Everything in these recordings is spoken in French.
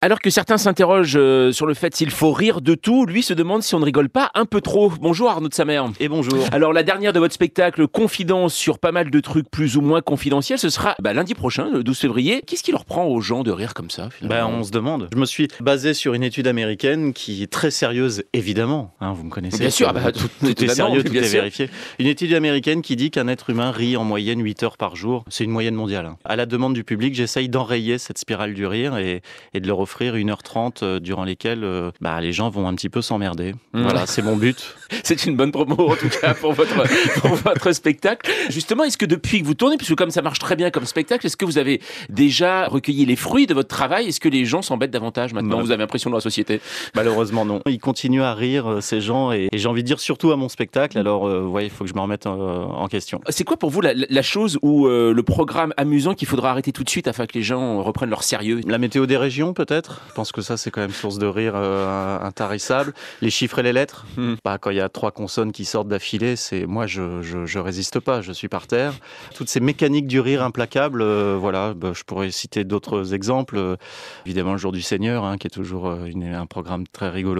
Alors que certains s'interrogent euh, sur le fait s'il faut rire de tout, lui se demande si on ne rigole pas un peu trop. Bonjour Arnaud de sa Et bonjour. Alors la dernière de votre spectacle, Confidence sur pas mal de trucs plus ou moins confidentiels, ce sera bah, lundi prochain, le 12 février. Qu'est-ce qui leur prend aux gens de rire comme ça finalement bah, On se demande. Je me suis basé sur une étude américaine qui est très sérieuse, évidemment. Hein, vous me connaissez. Bien sûr, euh, bah, tout, est sérieux, tout est vérifié. Une étude américaine qui dit qu'un être humain rit en moyenne 8 heures par jour. C'est une moyenne mondiale. Hein. À la demande du public, j'essaye d'enrayer cette spirale du rire et, et de le offrir 1h30 euh, durant lesquelles euh, bah, les gens vont un petit peu s'emmerder. Mmh. Voilà, c'est mon but. c'est une bonne promo en tout cas pour votre, votre spectacle. Justement, est-ce que depuis que vous tournez, puisque comme ça marche très bien comme spectacle, est-ce que vous avez déjà recueilli les fruits de votre travail Est-ce que les gens s'embêtent davantage maintenant Vous avez l'impression de la société Malheureusement non. Ils continuent à rire euh, ces gens et, j'ai envie de dire surtout à mon spectacle. Mmh. Alors vous voyez, il faut que je me remette en, question. C'est quoi pour vous la, chose ou le programme amusant qu'il faudra arrêter tout de suite afin que les gens reprennent leur sérieux La météo des régions peut-être je pense que ça, c'est quand même source de rire euh, intarissable. Les chiffres et les lettres. Hmm. Bah, quand il y a trois consonnes qui sortent d'affilée, c'est moi, je, je, résiste pas, je suis par terre. Toutes ces mécaniques du rire implacable, euh, voilà, bah, je pourrais citer d'autres exemples. Évidemment, le jour du Seigneur, hein, qui est toujours euh, un programme très rigolo.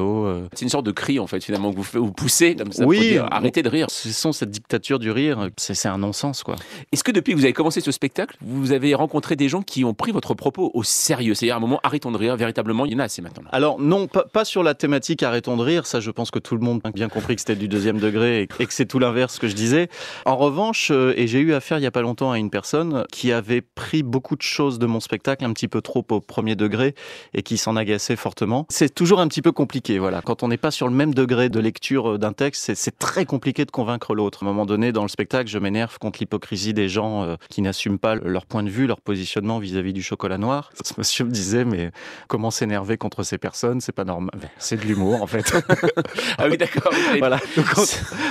C'est une sorte de cri, en fait, finalement, que vous, vous poussez, oui, arrêtez de rire. Ce sont cette dictature du rire, c'est un non-sens, quoi. Est-ce que depuis que vous avez commencé ce spectacle, vous avez rencontré des gens qui ont pris votre propos au sérieux C'est-à-dire, à un moment, arrêtons de rire véritablement, il y en a assez maintenant. Alors, non, pas, sur la thématique Arrêtons de rire. Ça, je pense que tout le monde a bien compris que c'était du deuxième degré et, que c'est tout l'inverse que je disais. En revanche, euh, et j'ai eu affaire il n'y a pas longtemps à une personne qui avait pris beaucoup de choses de mon spectacle un petit peu trop au premier degré et qui s'en agaçait fortement. C'est toujours un petit peu compliqué, voilà. Quand on n'est pas sur le même degré de lecture euh, d'un texte, c'est très compliqué de convaincre l'autre. À un moment donné, dans le spectacle, je m'énerve contre l'hypocrisie des gens euh, qui n'assument pas leur point de vue, leur positionnement vis-à-vis -vis du chocolat noir. Ce monsieur me disait, mais Comment s'énerver contre ces personnes C'est pas normal. C'est de l'humour, en fait. ah oui, d'accord.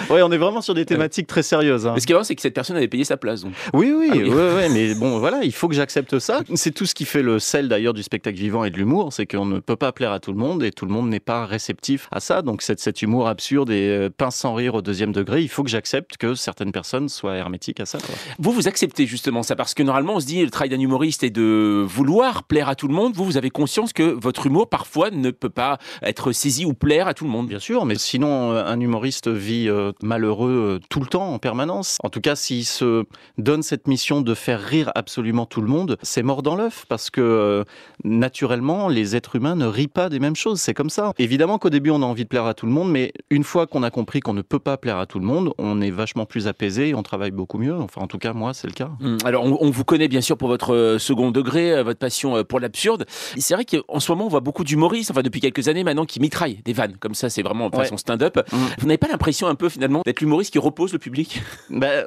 on... est vraiment sur des thématiques très sérieuses. Hein. ce qui est vrai, c'est que cette personne avait payé sa place. Oui, oui, ah oui. mais bon, voilà, il faut que j'accepte ça. C'est tout ce qui fait le sel d'ailleurs du spectacle vivant et de l'humour, c'est qu'on ne peut pas plaire à tout le monde et tout le monde n'est pas réceptif à ça. Donc cette, cet humour absurde et euh, pince sans rire au deuxième degré, il faut que j'accepte que certaines personnes soient hermétiques à ça. Vous, vous acceptez justement ça parce que normalement, on se dit le travail d'un humoriste est de vouloir plaire à tout le monde. Vous, vous avez conscience que votre humour parfois ne peut pas être saisi ou plaire à tout le monde. Bien sûr, mais sinon euh, un humoriste vit euh, malheureux euh, tout le temps, en permanence. En tout cas, s'il se donne cette mission de faire rire absolument tout le monde, c'est mort dans l'œuf parce que naturellement, les êtres humains ne rient pas des mêmes choses. C'est comme ça. Évidemment qu'au début, on a envie de plaire à tout le monde, mais une fois qu'on a compris qu'on ne peut pas plaire à tout le monde, on est vachement plus apaisé, on travaille beaucoup mieux. Enfin, en tout cas, moi, c'est le cas. Hum, alors, on, vous connaît bien sûr pour votre second degré, votre passion pour l'absurde. C'est vrai en ce moment, on voit beaucoup d'humoristes, enfin depuis quelques années maintenant, qui mitraillent des vannes. Comme ça, c'est vraiment en façon stand-up. Mm. Vous n'avez pas l'impression un peu finalement d'être l'humoriste qui repose le public ben,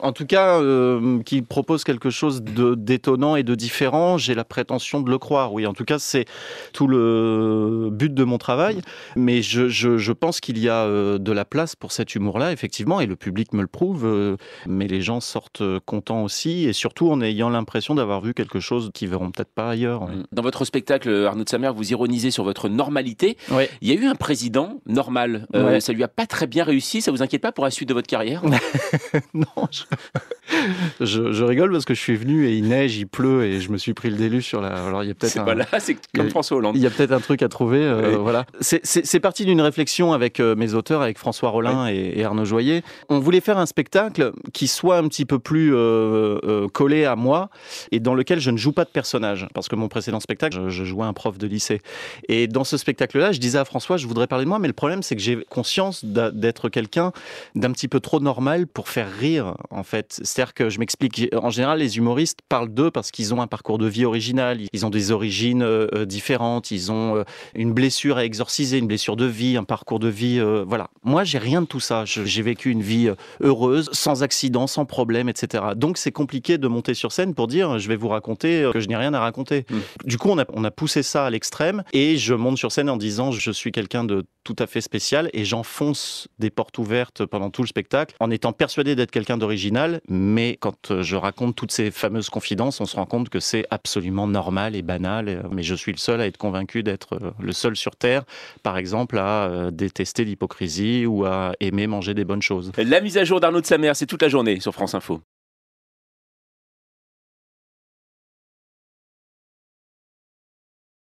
En tout cas, euh, qui propose quelque chose d'étonnant et de différent, j'ai la prétention de le croire. Oui, en tout cas, c'est tout le but de mon travail. Mm. Mais je, pense qu'il y a euh, de la place pour cet humour-là, effectivement, et le public me le prouve. Euh, mais les gens sortent contents aussi, et surtout en ayant l'impression d'avoir vu quelque chose qu'ils verront peut-être pas ailleurs. Mm. Dans votre spectacle, Arnaud de Samer, vous ironisez sur votre normalité. Il y a eu un président normal. Euh, Ça lui a pas très bien réussi. Ça vous inquiète pas pour la suite de votre carrière Non. Je... rigole parce que je suis venu et il neige, il pleut et je me suis pris le déluge sur la. Alors il y a peut-être. C'est un... pas là, c'est comme François Hollande. Il y a peut-être un truc à trouver. Euh, voilà. C'est parti d'une réflexion avec euh, mes auteurs, avec François Rollin et, Arnaud Joyer. On voulait faire un spectacle qui soit un petit peu plus euh, collé à moi et dans lequel je ne joue pas de personnage parce que mon précédent spectacle, je jouais un prof de lycée. Et dans ce spectacle-là, je disais à François, je voudrais parler de moi, mais le problème, c'est que j'ai conscience d'être quelqu'un d'un petit peu trop normal pour faire rire, en fait. C'est-à-dire que je m'explique, en général, les humoristes parlent d'eux parce qu'ils ont un parcours de vie original, ils ont des origines euh, euh, différentes, ils ont euh, une blessure à exorciser, une blessure de vie, un parcours de vie, voilà. Moi, j'ai rien de tout ça. J'ai vécu une vie heureuse, sans accident, sans problème, etc. Donc, c'est compliqué de monter sur scène pour dire, je vais vous raconter que je n'ai rien à raconter. Mmh. Du coup, on a, on a pousser ça à l'extrême et je monte sur scène en disant je suis quelqu'un de tout à fait spécial et j'enfonce des portes ouvertes pendant tout le spectacle en étant persuadé d'être quelqu'un d'original. Mais quand euh, je raconte toutes ces fameuses confidences, on se rend compte que c'est absolument normal et banal. Euh, mais je suis le seul à être convaincu d'être euh, le seul sur Terre, par exemple, à détester l'hypocrisie ou à aimer manger des bonnes choses. La mise à jour d'Arnaud de sa mère, c'est toute la journée sur France Info.